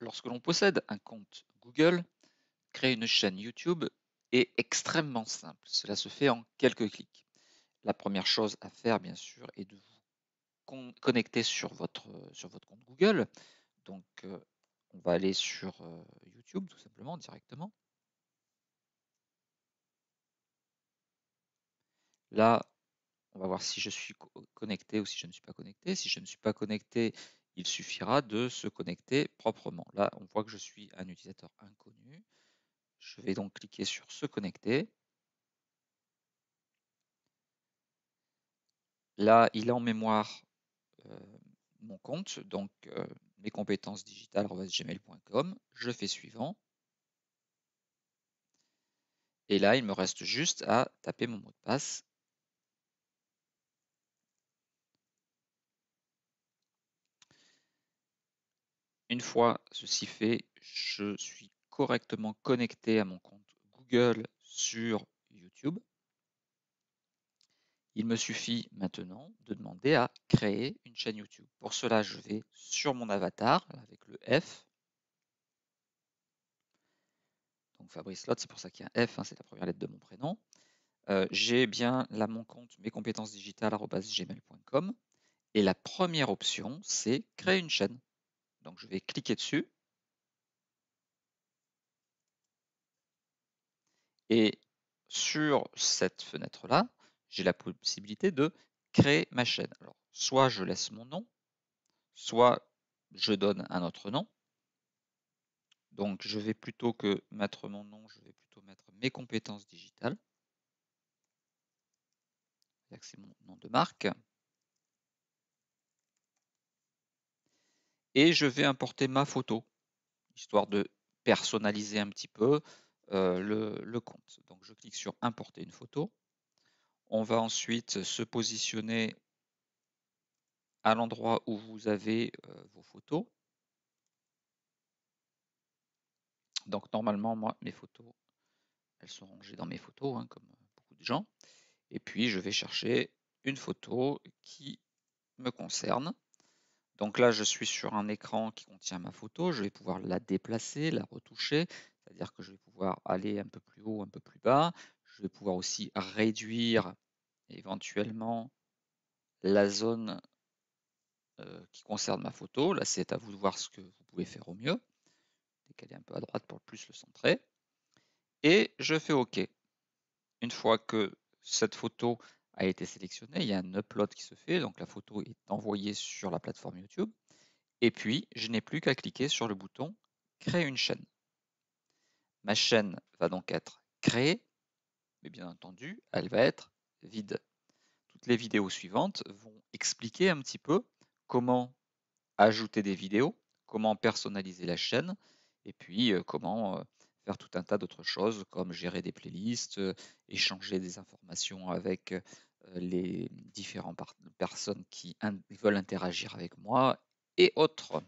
Lorsque l'on possède un compte Google, créer une chaîne YouTube est extrêmement simple. Cela se fait en quelques clics. La première chose à faire, bien sûr, est de vous connecter sur votre, sur votre compte Google. Donc, euh, on va aller sur euh, YouTube, tout simplement, directement. Là, on va voir si je suis connecté ou si je ne suis pas connecté. Si je ne suis pas connecté, il suffira de se connecter proprement. Là, on voit que je suis un utilisateur inconnu. Je vais donc cliquer sur se connecter. Là, il a en mémoire euh, mon compte, donc euh, mes compétences digitales Je fais suivant. Et là, il me reste juste à taper mon mot de passe Une fois ceci fait, je suis correctement connecté à mon compte Google sur YouTube. Il me suffit maintenant de demander à créer une chaîne YouTube. Pour cela, je vais sur mon avatar avec le F. Donc Fabrice Lot, c'est pour ça qu'il y a un F, hein, c'est la première lettre de mon prénom. Euh, j'ai bien là mon compte mes compétences et la première option, c'est créer une chaîne. Donc je vais cliquer dessus. Et sur cette fenêtre-là, j'ai la possibilité de créer ma chaîne. soit je laisse mon nom, soit je donne un autre nom. Donc, je vais plutôt que mettre mon nom, je vais plutôt mettre mes compétences digitales. C'est mon nom de marque. et je vais importer ma photo, histoire de personnaliser un petit peu euh, le, compte. Donc je clique sur importer une photo. On va ensuite se positionner à l'endroit où vous avez euh, vos photos. Donc normalement, moi, mes photos, elles sont rangées dans mes photos, hein, comme beaucoup de gens. Et puis je vais chercher une photo qui me concerne. Donc là, je suis sur un écran qui contient ma photo. Je vais pouvoir la déplacer, la retoucher. C'est-à-dire que je vais pouvoir aller un peu plus haut, un peu plus bas. Je vais pouvoir aussi réduire éventuellement la zone euh, qui concerne ma photo. Là, c'est à vous de voir ce que vous pouvez faire au mieux. Décaler un peu à droite pour plus le centrer. Et je fais OK. Une fois que cette photo a été sélectionné, il y a un upload qui se fait, donc la photo est envoyée sur la plateforme YouTube. Et puis, je n'ai plus qu'à cliquer sur le bouton Créer une chaîne. Ma chaîne va donc être créée, mais bien entendu, elle va être vide. Toutes les vidéos suivantes vont expliquer un petit peu comment ajouter des vidéos, comment personnaliser la chaîne, et puis euh, comment euh, faire tout un tas d'autres choses comme gérer des playlists, euh, échanger des informations avec euh, les différentes personnes qui veulent interagir avec moi et autres.